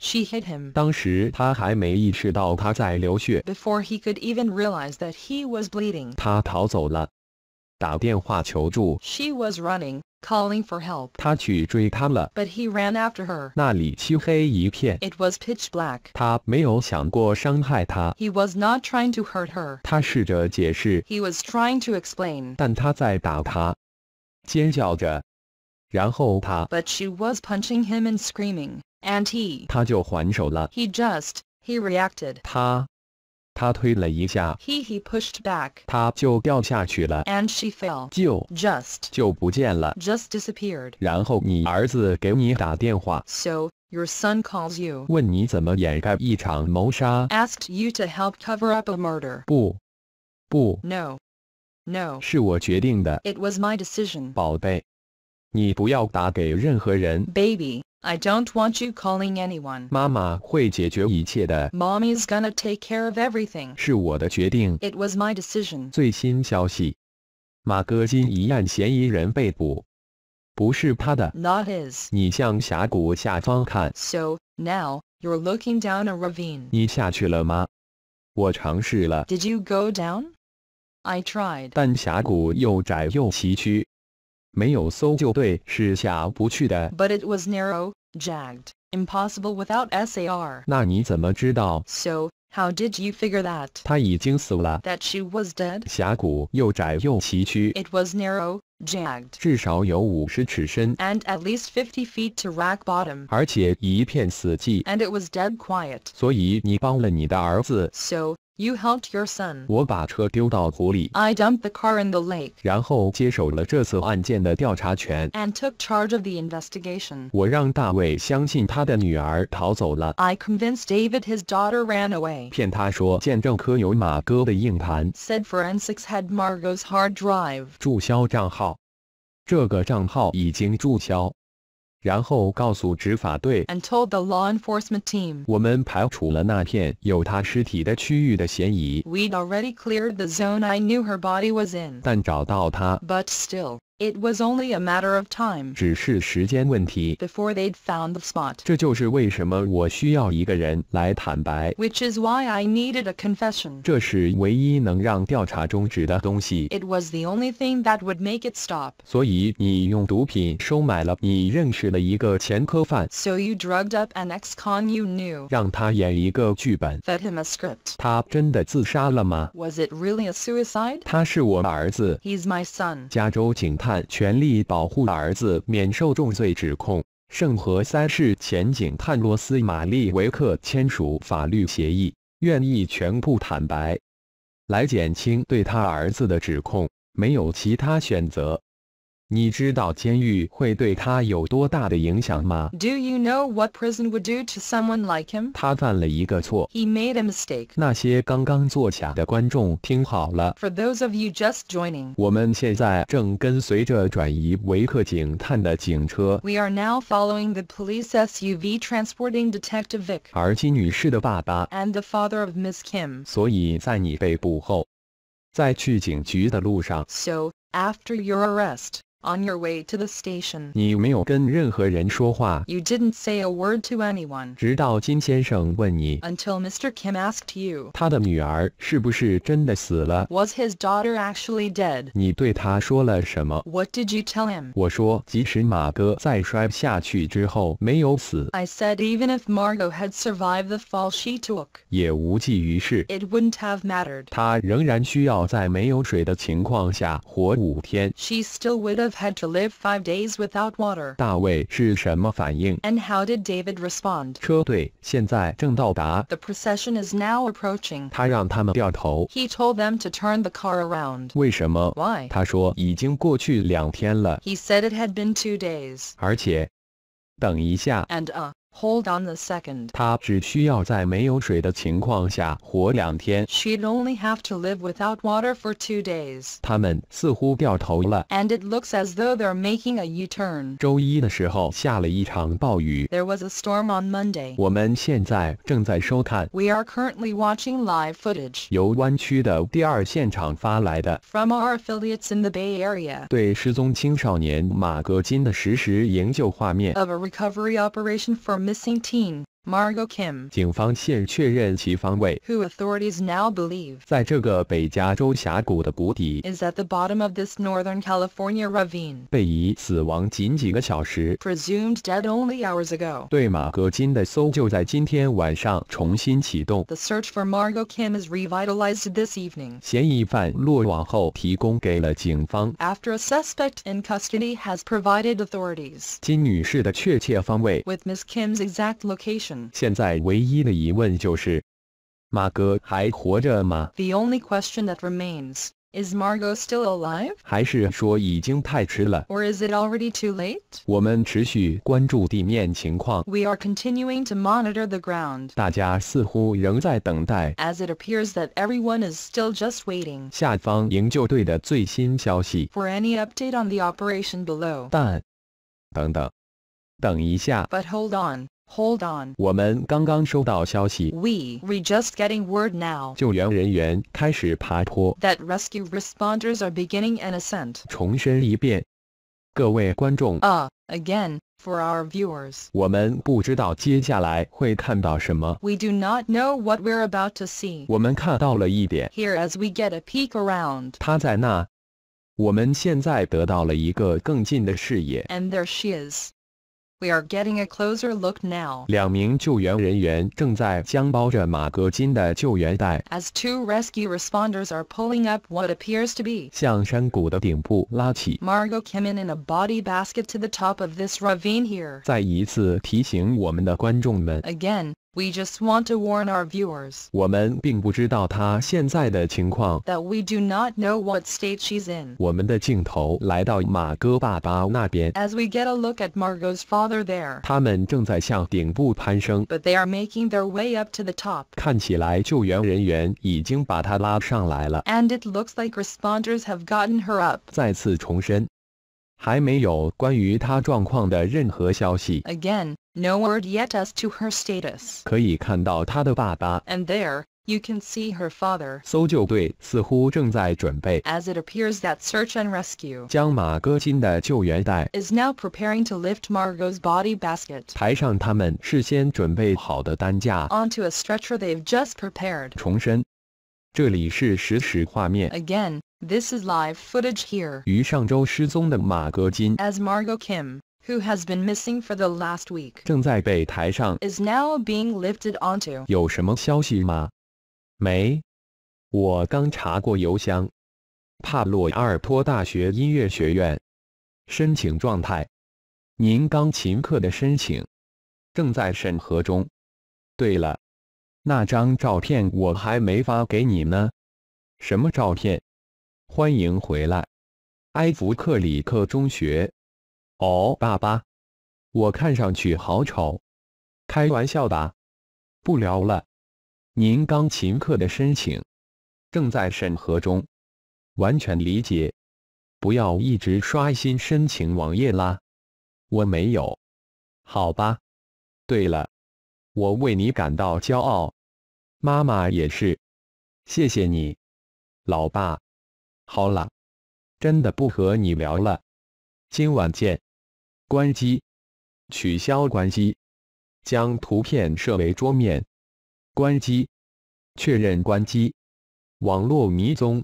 She hit him. 当时他还没意识到他在流血。Before he could even realize that he was bleeding. 他逃走了，打电话求助。She was running calling for help. but he ran after her. It was pitch black. He was not trying to hurt her. He was trying to explain. But she was punching him and screaming, and he. he just, he reacted. 他他推了一下，he he pushed back，他就掉下去了，and she fell，就 just 就不见了，just disappeared。然后你儿子给你打电话，so your son calls you. Asked you to help cover up a murder. No, no. It was my decision. decision，宝贝，你不要打给任何人。Baby。I don't want you calling anyone. 妈妈会解决一切的。Mommy's gonna take care of everything. It was my decision. 最新消息，马戈金一案嫌疑人被捕，不是他的。Not his. 你向峡谷下方看。So now you're looking down a ravine. 你下去了吗？我尝试了。Did you go down? I tried. 但峡谷又窄又崎岖。but it was narrow, jagged, impossible without SAR. So, how did you figure that? 她已经死了。That she was dead. It was narrow, jagged. And at least fifty feet to rock bottom. And it was dead quiet. So, you helped your son. I dumped the car in the lake. And took charge of the investigation. I convinced David his daughter ran away. said forensics had Margot's hard drive. 注销账号。这个账号已经注销。and told the law enforcement team, we would already cleared the zone I knew her body was in. But still。it was only a matter of time. before they they'd found the spot. Which is why I needed a confession. It was the only thing that would make it stop. So you drugged up an ex-con you knew. Fed him a script. Was it really a suicide? He's my son. 加州警探。全力保护儿子免受重罪指控，圣何塞市前警探罗斯玛丽维克签署法律协议，愿意全部坦白，来减轻对他儿子的指控，没有其他选择。Do you know what prison would do to someone like He made a mistake。那些刚刚坐下的观众听好了。For those of you just joining, we are now following the police SUV transporting Detective Vic. And the father of Miss So, after your arrest。on your way to the station. you did didn't say a word to anyone. until Mr. Kim asked you. "Was his daughter actually dead? What did you tell him? I said even if Margot had survived the fall she took. it would wouldn't have mattered. She still would have had to live five days without water. And how did David respond? The procession is now approaching. He told them to turn the car around. 他说已经过去两天了。He said it had been two days. And uh. Hold on a 2nd she 她只需要在没有水的情况下活两天。She'd only have to live without water for two days. And it looks as though they're making a U-turn. There was a storm on Monday. We are currently watching live footage. from our affiliates in the Bay Area. of a recovery operation for missing teen. Margot Who authorities now believe is at the bottom of this northern California ravine. Presumed dead only hours ago. The search for Margot Kim is revitalized this evening。嫌疑犯落网后提供给了警方。After a suspect in custody has provided authorities，金女士的确切方位，with Miss Kim's exact location。question. 现在唯一的疑问就是，马哥还活着吗？The only question that remains. Is Margot still alive? Or is it already too late? We are continuing to monitor the ground. As it appears that everyone is still just waiting. For any update on the operation below. 但，等等，等一下。But hold on. Hold on. We we just getting word now. That rescue responders are beginning an ascent. again, for our viewers. We do not know what we're about to see. here as we get a peek around. And there she is. We are getting a closer look now. As two rescue responders are pulling up what appears to be 向山谷的顶部拉起。Margot came in in a body basket to the top of this ravine here. Again, we just want to warn our viewers 我们并不知道她现在的情况 that we do not know what state she's in. 我们的镜头来到马哥爸爸那边 As we get a look at Margot's father there, 他们正在向顶部攀升 but they are making their way up to the top. 看起来救援人员已经把她拉上来了 And it looks like responders have gotten her up. 再次重申还没有关于她状况的任何消息。Again, no word yet as to her status. 可以看到她的爸爸。And there. You can see her father. 搜救队似乎正在准备，as it appears that search and rescue 将马戈金的救援袋 is now preparing to lift Margot's body basket 抬上他们事先准备好的担架 onto a stretcher they've just prepared. 重申，这里是实时画面。Again, This is live footage here. 于上周失踪的马格金，as Margot Kim, who has been missing for the last week, 正在被台上 is now being lifted onto. 有什么消息吗？没，我刚查过邮箱。帕洛阿尔托大学音乐学院申请状态，您钢琴课的申请正在审核中。对了，那张照片我还没发给你呢。什么照片？欢迎回来，埃弗克里克中学。哦，爸爸，我看上去好丑。开玩笑吧。不聊了。您钢琴课的申请正在审核中。完全理解。不要一直刷新申请网页啦。我没有。好吧。对了，我为你感到骄傲。妈妈也是。谢谢你，老爸。好了，真的不和你聊了，今晚见。关机，取消关机，将图片设为桌面。关机，确认关机。网络迷踪。